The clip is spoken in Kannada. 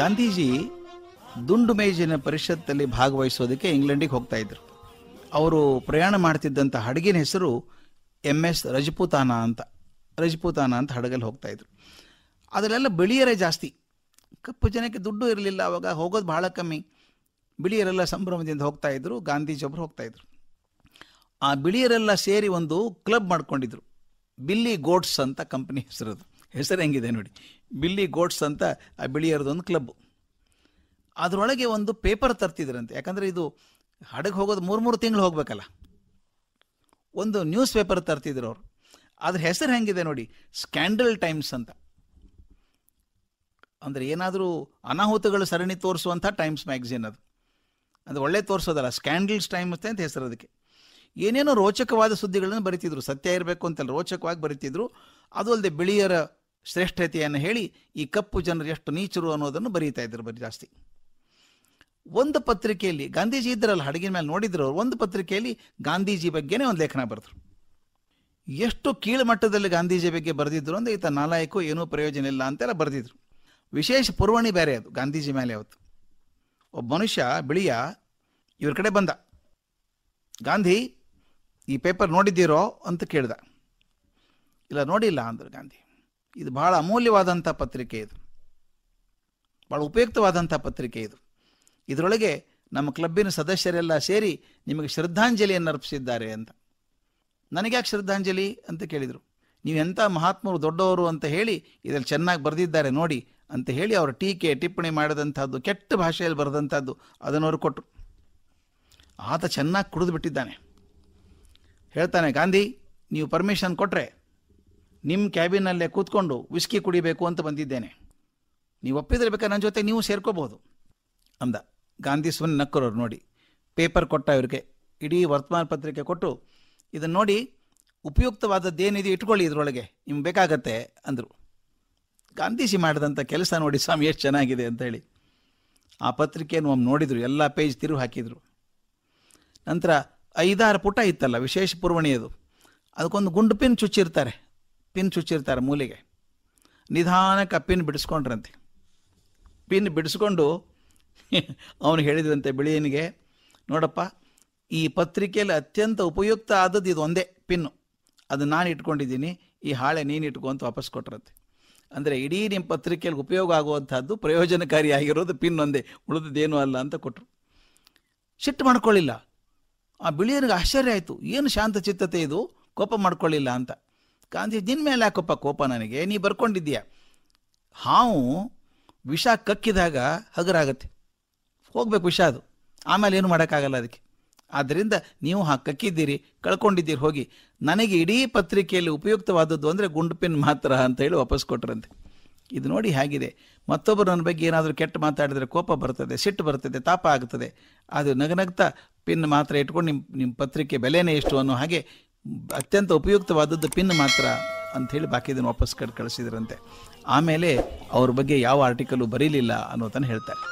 ಗಾಂಧೀಜಿ ದುಂಡು ಮೇಜಿನ ಪರಿಷತ್ತಲ್ಲಿ ಭಾಗವಹಿಸೋದಕ್ಕೆ ಇಂಗ್ಲೆಂಡಿಗೆ ಹೋಗ್ತಾ ಇದ್ರು ಅವರು ಪ್ರಯಾಣ ಮಾಡ್ತಿದ್ದಂಥ ಹಡಗಿನ ಹೆಸರು ಎಮ್ ಎಸ್ ರಜಪೂತಾನ ಅಂತ ರಜಪೂತಾನ ಅಂತ ಹಡಗಲ್ಲಿ ಹೋಗ್ತಾ ಇದ್ರು ಅದರಲ್ಲೆಲ್ಲ ಬಿಳಿಯರೇ ಜಾಸ್ತಿ ಕಪ್ಪು ಜನಕ್ಕೆ ದುಡ್ಡು ಇರಲಿಲ್ಲ ಅವಾಗ ಹೋಗೋದು ಭಾಳ ಕಮ್ಮಿ ಬಿಳಿಯರೆಲ್ಲ ಸಂಭ್ರಮದಿಂದ ಹೋಗ್ತಾ ಇದ್ರು ಗಾಂಧೀಜಿ ಹೋಗ್ತಾ ಇದ್ರು ಆ ಬಿಳಿಯರೆಲ್ಲ ಸೇರಿ ಒಂದು ಕ್ಲಬ್ ಮಾಡ್ಕೊಂಡಿದ್ರು ಬಿಲ್ಲಿ ಗೋಟ್ಸ್ ಅಂತ ಕಂಪ್ನಿ ಹೆಸರು ಹೆಸರು ಹೆಂಗಿದೆ ನೋಡಿ ಬಿಲ್ಲಿ ಗೋಟ್ಸ್ ಅಂತ ಆ ಬಿಳಿಯರದೊಂದು ಕ್ಲಬ್ ಅದರೊಳಗೆ ಒಂದು ಪೇಪರ್ ತರ್ತಿದ್ರಂತೆ ಯಾಕಂದರೆ ಇದು ಹಡಗೆ ಹೋಗೋದು ಮೂರು ಮೂರು ತಿಂಗಳು ಹೋಗಬೇಕಲ್ಲ ಒಂದು ನ್ಯೂಸ್ ಪೇಪರ್ ತರ್ತಿದ್ರು ಅವರು ಅದ್ರ ಹೆಸರು ಹೆಂಗಿದೆ ನೋಡಿ ಸ್ಕ್ಯಾಂಡಲ್ ಟೈಮ್ಸ್ ಅಂತ ಅಂದರೆ ಏನಾದರೂ ಅನಾಹುತಗಳು ಸರಣಿ ತೋರಿಸುವಂಥ ಟೈಮ್ಸ್ ಮ್ಯಾಗ್ಝಿನ್ ಅದು ಅದು ಒಳ್ಳೆ ತೋರಿಸೋದಲ್ಲ ಸ್ಕ್ಯಾಂಡಲ್ಸ್ ಟೈಮ್ಸ್ ಅಂತ ಹೆಸರು ಅದಕ್ಕೆ ಏನೇನೋ ರೋಚಕವಾದ ಸುದ್ದಿಗಳನ್ನು ಬರಿತಿದ್ರು ಸತ್ಯ ಇರಬೇಕು ಅಂತಲ್ಲ ರೋಚಕವಾಗಿ ಬರಿತಿದ್ರು ಅದು ಅಲ್ಲದೆ ಬಿಳಿಯರ ಶ್ರೇಷ್ಠತೆಯನ್ನು ಹೇಳಿ ಈ ಕಪ್ಪು ಜನರು ಎಷ್ಟು ನೀಚರು ಅನ್ನೋದನ್ನು ಬರೀತಾ ಇದ್ದರು ಬರೀ ಜಾಸ್ತಿ ಒಂದು ಪತ್ರಿಕೆಯಲ್ಲಿ ಗಾಂಧೀಜಿ ಇದ್ದರಲ್ಲ ಹಡಗಿನ ಮೇಲೆ ನೋಡಿದ್ರು ಅವರು ಒಂದು ಪತ್ರಿಕೆಯಲ್ಲಿ ಗಾಂಧೀಜಿ ಬಗ್ಗೆನೇ ಒಂದು ಲೇಖನ ಬರೆದ್ರು ಎಷ್ಟು ಕೀಳುಮಟ್ಟದಲ್ಲಿ ಗಾಂಧೀಜಿ ಬಗ್ಗೆ ಬರೆದಿದ್ರು ಅಂದರೆ ಈತ ನಾಲಾಯಕು ಏನೂ ಪ್ರಯೋಜನ ಇಲ್ಲ ಅಂತೆಲ್ಲ ಬರೆದಿದ್ರು ವಿಶೇಷ ಪುರವಣಿ ಬೇರೆ ಅದು ಗಾಂಧೀಜಿ ಮೇಲೆ ಅವತ್ತು ಒಬ್ಬ ಮನುಷ್ಯ ಬಿಳಿಯ ಇವ್ರ ಕಡೆ ಬಂದ ಗಾಂಧಿ ಈ ಪೇಪರ್ ನೋಡಿದ್ದೀರೋ ಅಂತ ಕೇಳ್ದ ಇಲ್ಲ ನೋಡಿಲ್ಲ ಅಂದರು ಗಾಂಧಿ ಇದು ಬಹಳ ಅಮೂಲ್ಯವಾದಂಥ ಪತ್ರಿಕೆ ಇದು ಭಾಳ ಉಪಯುಕ್ತವಾದಂಥ ಪತ್ರಿಕೆ ಇದು ಇದರೊಳಗೆ ನಮ್ಮ ಕ್ಲಬ್ಬಿನ ಸದಸ್ಯರೆಲ್ಲ ಸೇರಿ ನಿಮಗೆ ಶ್ರದ್ಧಾಂಜಲಿಯನ್ನು ಅರ್ಪಿಸಿದ್ದಾರೆ ಅಂತ ನನಗ್ಯಾಕೆ ಶ್ರದ್ಧಾಂಜಲಿ ಅಂತ ಕೇಳಿದರು ಎಂಥ ಮಹಾತ್ಮರು ದೊಡ್ಡವರು ಅಂತ ಹೇಳಿ ಇದರಲ್ಲಿ ಚೆನ್ನಾಗಿ ಬರೆದಿದ್ದಾರೆ ನೋಡಿ ಅಂತ ಹೇಳಿ ಅವರು ಟೀಕೆ ಟಿಪ್ಪಣಿ ಮಾಡಿದಂಥದ್ದು ಕೆಟ್ಟ ಭಾಷೆಯಲ್ಲಿ ಬರೆದಂಥದ್ದು ಅದನ್ನು ಅವರು ಕೊಟ್ಟರು ಆತ ಚೆನ್ನಾಗಿ ಕುಡಿದು ಬಿಟ್ಟಿದ್ದಾನೆ ಹೇಳ್ತಾನೆ ಗಾಂಧಿ ನೀವು ಪರ್ಮಿಷನ್ ಕೊಟ್ಟರೆ ನಿಮ್ಮ ಕ್ಯಾಬಿನಲ್ಲೇ ಕೂತ್ಕೊಂಡು ವಿಸ್ಕಿ ಕುಡಿಬೇಕು ಅಂತ ಬಂದಿದ್ದೇನೆ ನೀವು ಒಪ್ಪಿದ್ರೆ ಬೇಕಾದ್ರೆ ನನ್ನ ಜೊತೆ ನೀವು ಸೇರ್ಕೋಬೋದು ಅಂದ ಗಾಂಧಿ ಸುಮ್ಮನೆ ನಕ್ಕರೋರು ನೋಡಿ ಪೇಪರ್ ಕೊಟ್ಟ ಇವ್ರಿಗೆ ಇಡೀ ವರ್ತಮಾನ ಪತ್ರಿಕೆ ಕೊಟ್ಟು ಇದನ್ನು ನೋಡಿ ಉಪಯುಕ್ತವಾದದ್ದೇನಿದೆ ಇಟ್ಕೊಳ್ಳಿ ಇದರೊಳಗೆ ನಿಮ್ಗೆ ಬೇಕಾಗತ್ತೆ ಅಂದರು ಗಾಂಧೀಜಿ ಮಾಡಿದಂಥ ಕೆಲಸ ನೋಡಿ ಸ್ವಾಮಿ ಎಷ್ಟು ಚೆನ್ನಾಗಿದೆ ಅಂತೇಳಿ ಆ ಪತ್ರಿಕೆಯನ್ನು ಒಮ್ಮೆ ನೋಡಿದರು ಎಲ್ಲ ಪೇಜ್ ತಿರುವು ಹಾಕಿದರು ನಂತರ ಐದಾರು ಪುಟ ಇತ್ತಲ್ಲ ವಿಶೇಷ ಪುರವಣಿಯದು ಅದಕ್ಕೊಂದು ಗುಂಡು ಪಿನ್ ಚುಚ್ಚಿರ್ತಾರೆ ಪಿನ್ ಚುಚ್ಚಿರ್ತಾರೆ ಮೂಲೆಗೆ ನಿಧಾನಕ್ಕೆ ಆ ಪಿನ್ ಬಿಡಿಸ್ಕೊಂಡ್ರಂತೆ ಪಿನ್ ಬಿಡಿಸ್ಕೊಂಡು ಅವನು ಹೇಳಿದ್ರಂತೆ ಬಿಳಿಯನಿಗೆ ನೋಡಪ್ಪ ಈ ಪತ್ರಿಕೆಯಲ್ಲಿ ಅತ್ಯಂತ ಉಪಯುಕ್ತ ಆದದ್ದು ಇದು ಒಂದೇ ಪಿನ್ನು ಅದು ನಾನು ಇಟ್ಕೊಂಡಿದ್ದೀನಿ ಈ ಹಾಳೆ ನೀನು ಇಟ್ಕೊ ಅಂತ ವಾಪಸ್ ಕೊಟ್ರಂತೆ ಅಂದರೆ ಇಡೀ ನಿಮ್ಮ ಪತ್ರಿಕೆಯಲ್ಲಿ ಉಪಯೋಗ ಆಗುವಂಥದ್ದು ಪ್ರಯೋಜನಕಾರಿಯಾಗಿರೋದು ಪಿನ್ ಒಂದೇ ಉಳಿದದ್ದೇನೂ ಅಲ್ಲ ಅಂತ ಕೊಟ್ಟರು ಸಿಟ್ಟು ಮಾಡ್ಕೊಳ್ಳಿಲ್ಲ ಆ ಬಿಳಿಯನಿಗೆ ಆಶ್ಚರ್ಯ ಆಯಿತು ಏನು ಶಾಂತಚಿತ್ತತೆ ಇದು ಕೋಪ ಮಾಡ್ಕೊಳ್ಳಿಲ್ಲ ಅಂತ ಗಾಂಧಿ ನಿನ್ನ ಮೇಲೆ ಯಾಕಪ್ಪ ಕೋಪ ನನಗೆ ನೀ ಬರ್ಕೊಂಡಿದ್ದೀಯ ಹಾವು ವಿಷ ಕಕ್ಕಿದಾಗ ಹಗರಾಗತ್ತೆ ಹೋಗ್ಬೇಕು ವಿಷ ಅದು ಆಮೇಲೆ ಏನು ಮಾಡೋಕ್ಕಾಗಲ್ಲ ಅದಕ್ಕೆ ಆದ್ದರಿಂದ ನೀವು ಹಾ ಕಕ್ಕಿದ್ದೀರಿ ಕಳ್ಕೊಂಡಿದ್ದೀರಿ ಹೋಗಿ ನನಗೆ ಇಡೀ ಪತ್ರಿಕೆಯಲ್ಲಿ ಉಪಯುಕ್ತವಾದದ್ದು ಅಂದರೆ ಗುಂಡುಪಿನ್ ಮಾತ್ರ ಅಂತ ಹೇಳಿ ವಾಪಸ್ ಕೊಟ್ರಂತೆ ಇದು ನೋಡಿ ಹೇಗಿದೆ ಮತ್ತೊಬ್ಬರು ನನ್ನ ಬಗ್ಗೆ ಏನಾದರೂ ಕೆಟ್ಟ ಮಾತಾಡಿದರೆ ಕೋಪ ಬರ್ತದೆ ಸಿಟ್ಟು ಬರ್ತದೆ ತಾಪ ಆಗ್ತದೆ ಅದು ನಗನಗ್ತಾ ಪಿನ್ ಮಾತ್ರ ಇಟ್ಕೊಂಡು ನಿಮ್ಮ ನಿಮ್ಮ ಪತ್ರಿಕೆ ಬೆಲೆನೇ ಎಷ್ಟು ಅನ್ನೋ ಹಾಗೆ ಅತ್ಯಂತ ಉಪಯುಕ್ತವಾದದ್ದು ಪಿನ್ ಮಾತ್ರ ಅಂಥೇಳಿ ಬಾಕಿದನ್ನು ವಾಪಸ್ ಕಳಿಸಿದ್ರಂತೆ ಆಮೇಲೆ ಅವ್ರ ಬಗ್ಗೆ ಯಾವ ಆರ್ಟಿಕಲ್ಲು ಬರೀಲಿಲ್ಲ ಅನ್ನೋದನ್ನು ಹೇಳ್ತಾರೆ